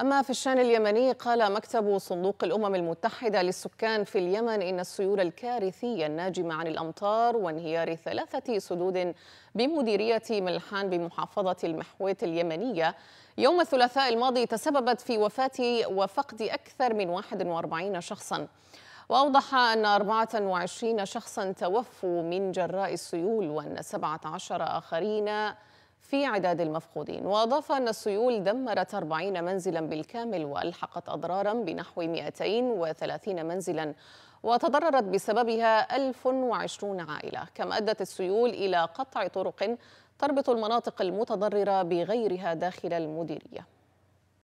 أما في الشان اليمني قال مكتب صندوق الأمم المتحدة للسكان في اليمن إن السيول الكارثية الناجمة عن الأمطار وانهيار ثلاثة سدود بمديرية ملحان بمحافظة المحويت اليمنية يوم الثلاثاء الماضي تسببت في وفاة وفقد أكثر من 41 شخصاً وأوضح أن 24 شخصا توفوا من جراء السيول وأن 17 آخرين في عداد المفقودين وأضاف أن السيول دمرت 40 منزلا بالكامل وألحقت أضرارا بنحو 230 منزلا وتضررت بسببها 1020 عائلة كما أدت السيول إلى قطع طرق تربط المناطق المتضررة بغيرها داخل المديرية